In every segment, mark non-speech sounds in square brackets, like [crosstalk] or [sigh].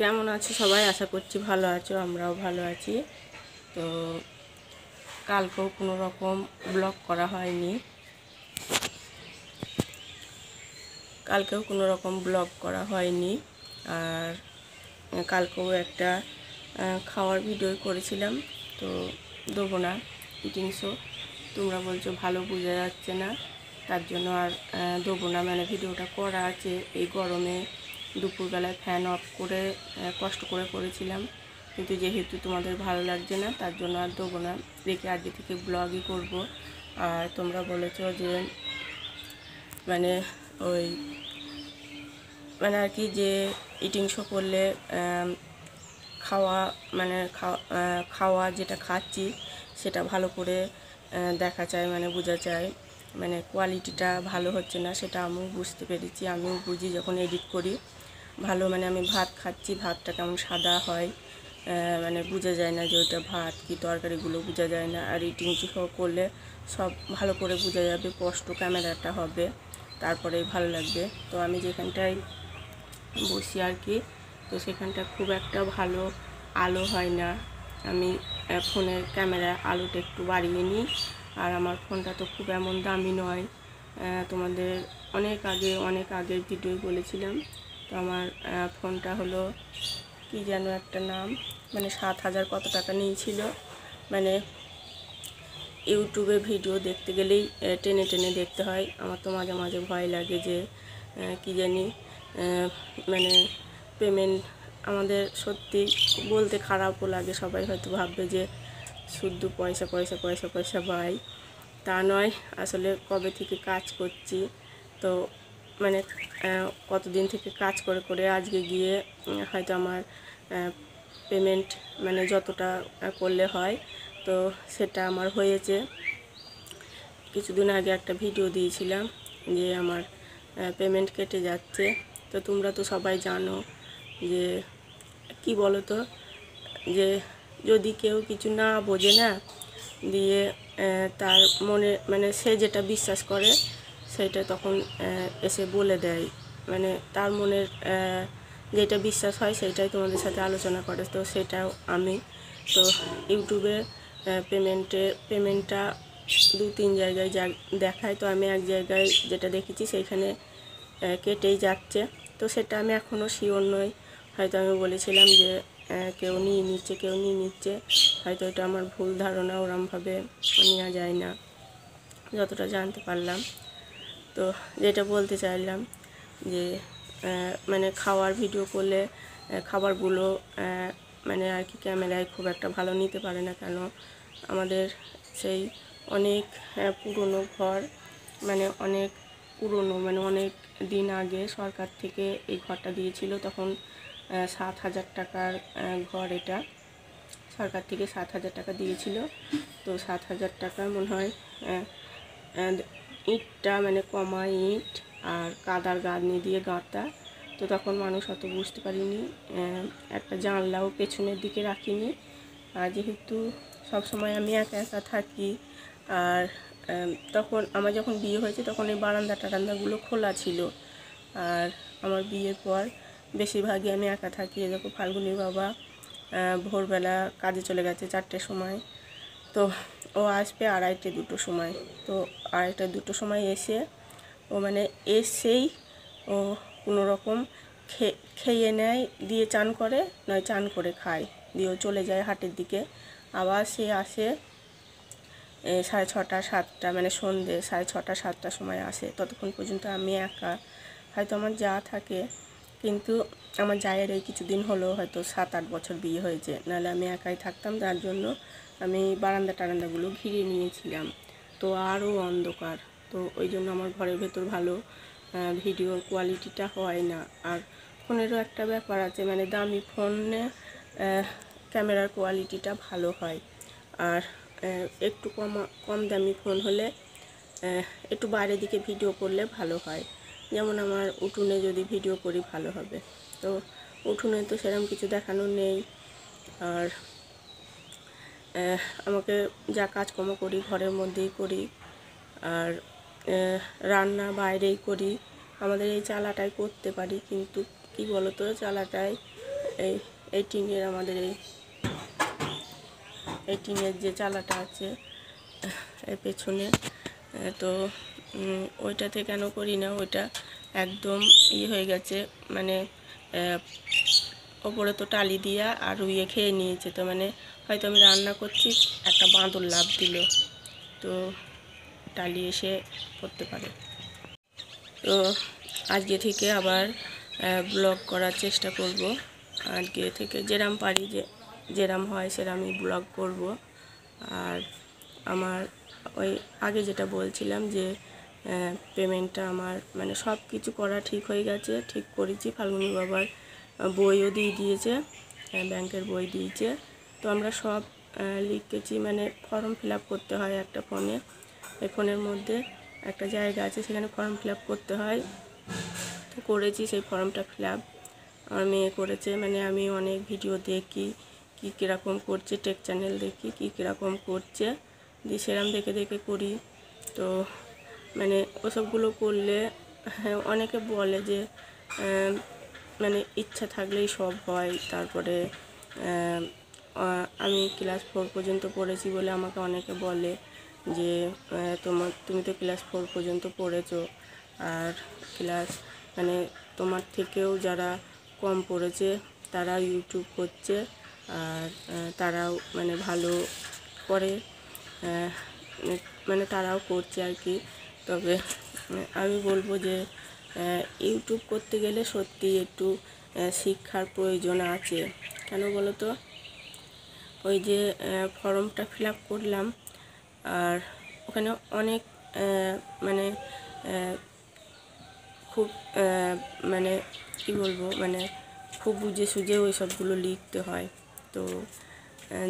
কেমন আছো সবাই আশা করছি ভালো আছো আমরাও ভালো আছি তো কালকেও কোনো রকম ব্লগ করা হয়নি কালকেও কোনো রকম ব্লগ করা হয়নি আর কালকেও একটা খাওয়ার ভিডিও করেছিলাম তো দেবো না ইটিং শো তোমরা বলছো ভালো বোঝা যাচ্ছে না তার জন্য আর দেবো না মানে ভিডিওটা করা আছে এই গরমে দুপুরবেলায় ফ্যান অফ করে কষ্ট করে করেছিলাম কিন্তু যেহেতু তোমাদের ভালো লাগছে না তার জন্য আর দেবো না দেখে আগে থেকে ব্লগই করব আর তোমরা বলেছ যে মানে ওই মানে আর কি যে ইটিং শো করলে খাওয়া মানে খাওয়া যেটা খাচ্ছি সেটা ভালো করে দেখা যায় মানে বোঝা যায় মানে কোয়ালিটিটা ভালো হচ্ছে না সেটা আমিও বুঝতে পেরেছি আমিও বুঝি যখন এডিট করি ভালো মানে আমি ভাত খাচ্ছি ভাতটা কেমন সাদা হয় মানে বোঝা যায় না যে ওইটা ভাত কি তরকারিগুলো বোঝা যায় না আর ইটিং সহ করলে সব ভালো করে বোঝা যাবে স্পষ্ট ক্যামেরাটা হবে তারপরে ভালো লাগবে তো আমি যেখানটায় বসি আর কি তো সেখানটা খুব একটা ভালো আলো হয় না আমি ফোনের ক্যামেরা আলোটা একটু বাড়িয়ে নিই আর আমার ফোনটা তো খুব এমন দামি নয় তোমাদের অনেক আগে অনেক আগের ভিডিও বলেছিলাম তো আমার ফোনটা হলো কি যেন একটা নাম মানে সাত হাজার কত টাকা নিয়েছিল মানে ইউটিউবে ভিডিও দেখতে গেলেই টেনে টেনে দেখতে হয় আমার তো মাঝে মাঝে ভয় লাগে যে কি জানি মানে পেমেন্ট আমাদের সত্যি বলতে খারাপও লাগে সবাই হয়তো ভাববে যে শুদ্ধ পয়সা পয়সা পয়সা পয়সা পাই তা নয় আসলে কবে থেকে কাজ করছি তো মানে কতদিন থেকে কাজ করে করে আজকে গিয়ে হয়তো আমার পেমেন্ট মানে যতটা করলে হয় তো সেটা আমার হয়েছে কিছুদিন আগে একটা ভিডিও দিয়েছিলাম যে আমার পেমেন্ট কেটে যাচ্ছে তো তোমরা তো সবাই জানো যে কি বলো তো যে যদি কেউ কিছু না বোঝে না দিয়ে তার মনে মানে সে যেটা বিশ্বাস করে সেটা তখন এসে বলে দেয় মানে তার মনের যেটা বিশ্বাস হয় সেটাই তোমাদের সাথে আলোচনা করে তো সেটাও আমি তো ইউটিউবে পেমেন্টে পেমেন্টটা দু তিন জায়গায় যা দেখায় তো আমি এক জায়গায় যেটা দেখেছি সেইখানে কেটেই যাচ্ছে তো সেটা আমি এখনও শিওর নই হয়তো আমি বলেছিলাম যে কেউ নিয়ে নিচ্ছে কেউ নিয়ে নিচ্ছে হয়তো এটা আমার ভুল ধারণা ওরমভাবে নেওয়া যায় না যতটা জানতে পারলাম তো যেটা বলতে চাইলাম যে মানে খাওয়ার ভিডিও করলে খাবারগুলো মানে আর কি ক্যামেরায় খুব একটা ভালো নিতে পারে না কেন আমাদের সেই অনেক পুরনো ঘর মানে অনেক পুরনো মানে অনেক দিন আগে সরকার থেকে এই ঘরটা দিয়েছিল তখন সাত হাজার টাকার ঘর এটা সরকার থেকে সাত হাজার টাকা দিয়েছিল তো সাত হাজার টাকা মনে হয় ইটটা মানে কমা ইট আর কাদার নিয়ে দিয়ে গাঁথা তো তখন মানুষ অত বুঝতে পারিনি একটা জানলাও পেছনের দিকে রাখিনি আর যেহেতু সবসময় আমি একা একা থাকি আর তখন আমার যখন বিয়ে হয়েছে তখন এই বারান্দা টারান্দাগুলো খোলা ছিল আর আমার বিয়ের পর বেশিরভাগই আমি একা থাকি এরকম ফাল্গুনির বাবা ভোরবেলা কাজে চলে গেছে চারটের সময় তো ও আসবে আড়াইটে দুটো সময় তো আড়াইটে দুটো সময় এসে ও মানে এসেই ও কোনো রকম খেয়ে নেয় দিয়ে চান করে নয় চান করে খায় দিয়ে চলে যায় হাটের দিকে আবার সে আসে সাড়ে ছটা সাতটা মানে সন্ধ্যে সাড়ে ছটা সাতটার সময় আসে ততক্ষণ পর্যন্ত আমি একা হয়তো আমার যা থাকে কিন্তু আমার জায়ের এই কিছুদিন হলো হয়তো সাত আট বছর বিয়ে হয়েছে নাহলে আমি একাই থাকতাম তার জন্য আমি বারান্দা টারান্দাগুলো ঘিরে নিয়েছিলাম তো আরও অন্ধকার তো ওই জন্য আমার ঘরের ভেতর ভালো ভিডিওর কোয়ালিটিটা হয় না আর ফোনেরও একটা ব্যাপার আছে মানে দামি ফোনে ক্যামেরার কোয়ালিটিটা ভালো হয় আর একটু কম কম দামি ফোন হলে একটু বাইরের দিকে ভিডিও করলে ভালো হয় যেমন আমার উঠোনে যদি ভিডিও করি ভালো হবে তো উঠোনে তো সেরকম কিছু দেখানো নেই আর আমাকে যা কাজকর্ম করি ঘরের মধ্যেই করি আর রান্না বাইরেই করি আমাদের এই চালাটাই করতে পারি কিন্তু কি বলতো চালাটাই এই এই টিনের আমাদের এই এই টিনের যে চালাটা আছে এর পেছনে তো ওইটাতে কেন করি না ওইটা একদম ই হয়ে গেছে মানে ওপরে তো টালি দিয়া আর রুইয়ে খেয়ে নিয়েছে তো মানে হয়তো আমি রান্না করছি একটা বাঁদর লাভ দিল তো টালি এসে করতে পারে তো আজকে থেকে আবার ব্লগ করার চেষ্টা করব আজকে থেকে যেরাম পারি যে যেরাম হয় সেরামই ব্লগ করব আর আমার ওই আগে যেটা বলছিলাম যে পেমেন্টটা আমার মানে সব কিছু করা ঠিক হয়ে গেছে ঠিক করেছি ফাল্গুনি বাবার বইও দিয়ে দিয়েছে ব্যাংকের বই দিয়েছে তো আমরা সব লিখতেছি মানে ফর্ম ফিল করতে হয় একটা ফোনে এই ফোনের মধ্যে একটা জায়গা আছে সেখানে ফর্ম ফিল করতে হয় করেছি সেই ফর্মটা ফিল আমার মেয়ে করেছে মানে আমি অনেক ভিডিও দেখি কি কীরকম করছে টেক চ্যানেল দেখি কি কীরকম করছে দিয়ে সেরম দেখে দেখে করি তো মানে ওসবগুলো করলে হ্যাঁ, অনেকে বলে যে মানে ইচ্ছা থাকলেই সব হয় তারপরে আমি ক্লাস ফোর পর্যন্ত পড়েছি বলে আমাকে অনেকে বলে যে তোমার তুমি তো ক্লাস ফোর পর্যন্ত পড়েছো আর ক্লাস মানে তোমার থেকেও যারা কম পড়েছে তারা ইউটিউব করছে আর তারাও মানে ভালো করে মানে তারাও করছে আর কি তবে আমি বলবো যে ইউটিউব করতে গেলে সত্যি একটু শিক্ষার প্রয়োজন আছে কেন বলো তো ওই যে ফর্মটা ফিল করলাম আর ওখানে অনেক মানে খুব মানে কি বলবো মানে খুব বুঝে সুঝে ওই সবগুলো লিখতে হয় তো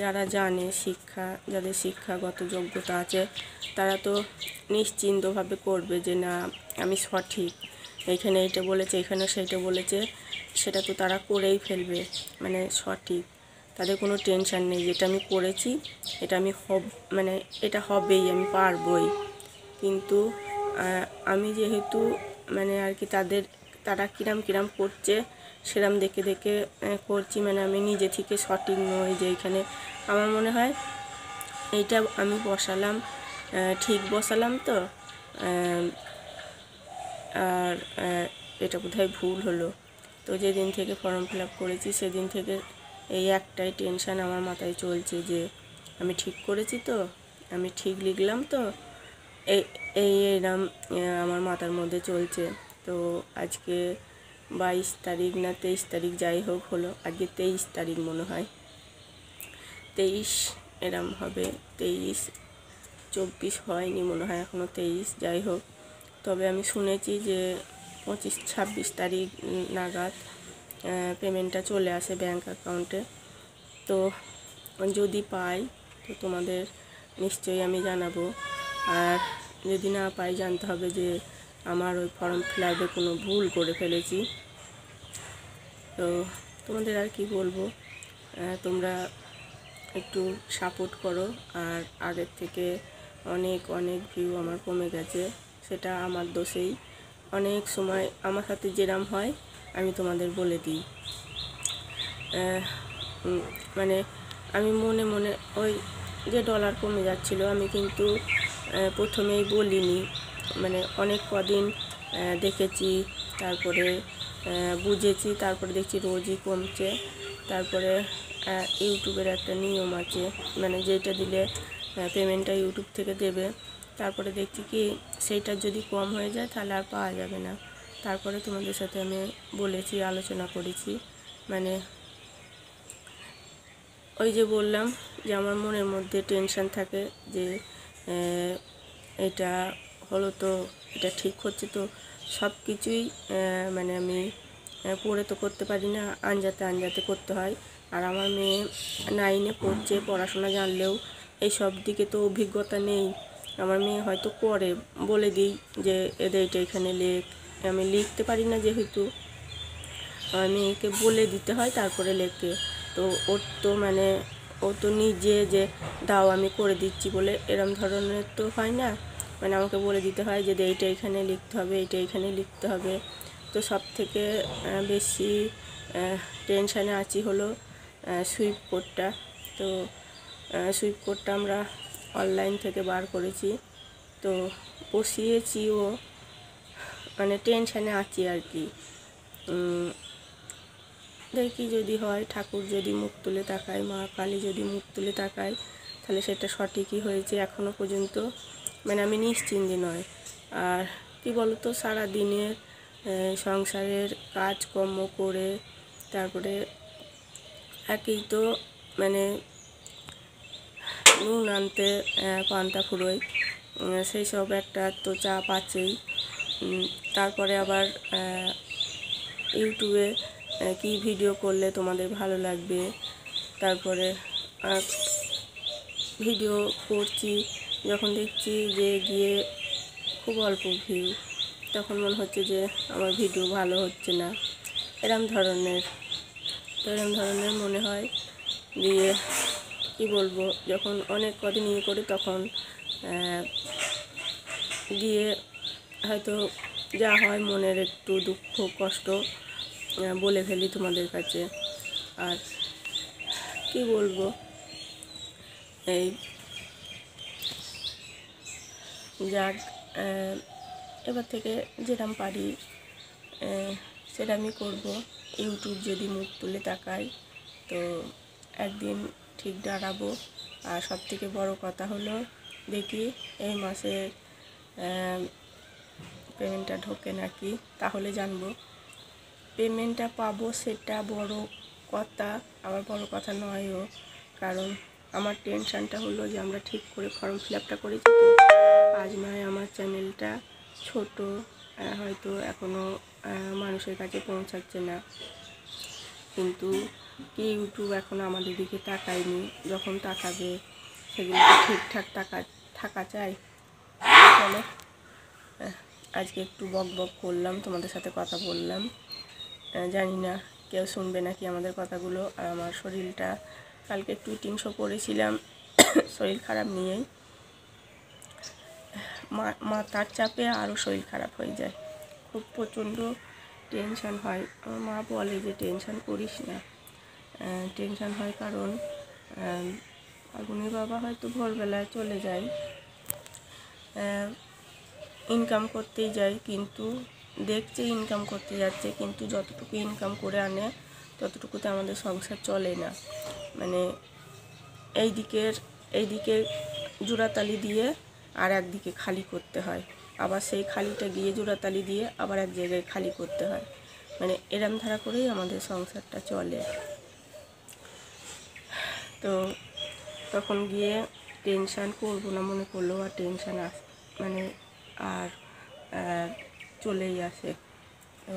যারা জানে শিক্ষা যাদের শিক্ষাগত যোগ্যতা আছে তারা তো নিশ্চিন্তভাবে করবে যে না আমি সঠিক এইখানে এটা বলেছে এখানে সেইটা বলেছে সেটা তো তারা করেই ফেলবে মানে সঠিক তাদের কোনো টেনশান নেই যেটা আমি করেছি এটা আমি হব মানে এটা হবেই আমি পারবই কিন্তু আমি যেহেতু মানে আর কি তাদের তারা কিরাম কিরাম করছে সেরাম দেখে দেখে করছি মানে আমি নিজে থেকে সঠিক নই যে এখানে আমার মনে হয় এইটা আমি বসালাম ঠিক বসালাম তো আর এটা বোধহয় ভুল হলো তো যেদিন থেকে ফর্ম ফিল আপ করেছি সেদিন থেকে এই একটাই টেনশান আমার মাথায় চলছে যে আমি ঠিক করেছি তো আমি ঠিক লিখলাম তো এই এই এরম আমার মাথার মধ্যে চলছে তো আজকে বাইশ তারিখ না তেইশ তারিখ যাই হোক হলো আজকে তেইশ তারিখ মনে হয় তেইশ এরম হবে তেইশ চব্বিশ হয়নি মনে হয় এখনও তেইশ যাই হোক তবে আমি শুনেছি যে পঁচিশ ছাব্বিশ তারিখ নাগাদ পেমেন্টটা চলে আসে ব্যাঙ্ক অ্যাকাউন্টে তো যদি পাই তো তোমাদের নিশ্চয়ই আমি জানাবো আর যদি না পাই জানতে হবে যে আমার ওই ফর্ম ফিল আপে কোনো ভুল করে ফেলেছি তো তোমাদের আর কি বলবো তোমরা একটু সাপোর্ট করো আর আগের থেকে অনেক অনেক ভিউ আমার কমে গেছে সেটা আমার দোষেই অনেক সময় আমার সাথে যেরাম হয় আমি তোমাদের বলে দিই মানে আমি মনে মনে ওই যে ডলার কমে যাচ্ছিল আমি কিন্তু প্রথমেই বলিনি মানে অনেক কদিন দেখেছি তারপরে বুঝেছি তারপরে দেখছি রোজই কমছে তারপরে ইউটিউবের একটা নিয়ম আছে মানে যেটা দিলে পেমেন্টটা ইউটিউব থেকে দেবে তারপরে দেখছি কি সেইটা যদি কম হয়ে যায় তাহলে আর পাওয়া যাবে না তারপরে তোমাদের সাথে আমি বলেছি আলোচনা করেছি মানে ওই যে বললাম যে আমার মনের মধ্যে টেনশান থাকে যে এটা হলো তো এটা ঠিক হচ্ছে তো সব কিছুই মানে আমি পড়ে তো করতে পারি না আঞ্জাতে আঞ্জাতে করতে হয় আর আমার মেয়ে নাইনে পড়ছে পড়াশোনা জানলেও এই সব দিকে তো অভিজ্ঞতা নেই আমার মেয়ে হয়তো করে বলে দিই যে এদের এটা এখানে লেখ আমি লিখতে পারি না যেহেতু আমার মেয়েকে বলে দিতে হয় তারপরে লেখে তো ওর তো মানে ও তো নিজে যে দাও আমি করে দিচ্ছি বলে এরম ধরনের তো হয় না মানে আমাকে বলে দিতে হয় যে এইটা এখানে লিখতে হবে এটা এখানে লিখতে হবে তো সব থেকে বেশি টেনশানে আছি হলো সুইপ কোডটা তো সুইপ কোডটা আমরা অনলাইন থেকে বার করেছি তো বসিয়েছিও মানে টেনশানে আছি আর কি দেখি যদি হয় ঠাকুর যদি মুখ তুলে তাকায় মা কালী যদি মুখ তুলে তাকায় তাহলে সেটা সঠিকই হয়েছে এখনও পর্যন্ত মানে আমি নিশ্চিন্ত নয় আর কি বলতো সারা দিনের সংসারের কাজকর্ম করে তারপরে একই তো মানে নুন আনতে পান্তা ফুরোই সেই সব একটা তো চাপ আছেই তারপরে আবার ইউটিউবে কি ভিডিও করলে তোমাদের ভালো লাগবে তারপরে ভিডিও করছি যখন দেখছি যে গিয়ে খুব অল্প ভিউ তখন মনে হচ্ছে যে আমার ভিডিও ভালো হচ্ছে না এরম ধরনের তো এরম ধরনের মনে হয় দিয়ে কি বলবো যখন অনেক কদিন ইয়ে করি তখন গিয়ে হয়তো যা হয় মনের একটু দুঃখ কষ্ট বলে ফেলি তোমাদের কাছে আর কি বলবো এই যাক এবার থেকে যেরকম পারি সেটা আমি করবো ইউটিউব যদি মুখ তুলে তাকাই তো একদিন ঠিক দাঁড়াবো আর সব থেকে বড় কথা হলো দেখি এই মাসে পেমেন্টটা ঢোকে নাকি তাহলে জানবো পেমেন্টটা পাবো সেটা বড় কথা আবার বড় কথা নয়ও কারণ আমার টেনশানটা হলো যে আমরা ঠিক করে ফর্ম ফিল আপটা করেছি আজ নয় আমার চ্যানেলটা ছোট হয়তো এখনও মানুষের কাছে পৌঁছাচ্ছে না কিন্তু কি ইউটিউব এখন আমাদের দিকে তাকায়নি যখন তাকাবে সেগুলো ঠিকঠাক তাকা থাকা চাই চলো আজকে একটু বক বক করলাম তোমাদের সাথে কথা বললাম জানি না কেউ শুনবে নাকি আমাদের কথাগুলো আর আমার শরীরটা কালকে একটু তিনশো করেছিলাম [coughs] শরীর খারাপ নিয়েই মা মাথার চাপে আরও শরীর খারাপ হয়ে যায় খুব প্রচণ্ড টেনশন হয় আমার মা বলে যে টেনশন করিস না টেনশান হয় কারণ আগুনের বাবা হয়তো ভোরবেলায় চলে যায় ইনকাম করতেই যায় কিন্তু দেখছে ইনকাম করতে যাচ্ছে কিন্তু যতটুকু ইনকাম করে আনে ততটুকুতে আমাদের সংসার চলে না মানে এই দিকের এই দিকে জোড়াতালি দিয়ে আর একদিকে খালি করতে হয় আবার সেই খালিটা গিয়ে জোড়াতালি দিয়ে আবার এক জায়গায় খালি করতে হয় মানে এরম ধারা করেই আমাদের সংসারটা চলে তো তখন গিয়ে টেনশান করবো না মনে করলো আর টেনশান আস মানে আর চলেই আসে তো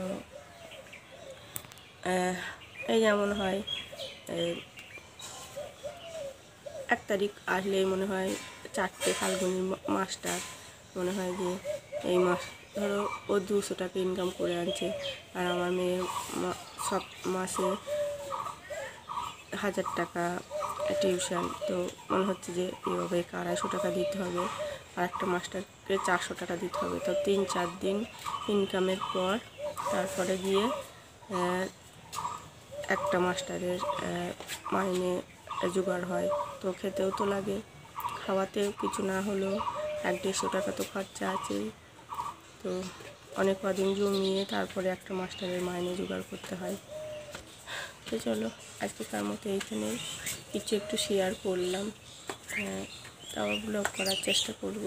এই যেমন হয় এক তারিখ আসলেই মনে হয় চারটে ফাল্গুনি মাসটা মনে হয় যে এই মাস ধরো ও দুশো টাকা ইনকাম করে আনছে আর আমার মেয়ে সব মাসে হাজার টাকা টিউশন তো মনে হচ্ছে যে এভাবে আড়াইশো টাকা দিতে হবে আর একটা মাস্টারকে চারশো টাকা দিতে হবে তো তিন চার দিন ইনকামের পর তারপরে গিয়ে একটা মাস্টারের মাইনে জোগাড় হয় তো খেতেও তো লাগে খাওয়াতে কিছু না হলেও এক দেড়শো টাকা তো খরচা আছেই তো অনেক কদিন জমিয়ে তারপরে একটা মাস্টারের মাইনে জোগাড় করতে হয় তো চলো আজকে তার মতো এইখানে কিছু একটু শেয়ার করলাম হ্যাঁ, তাও ব্লগ করার চেষ্টা করব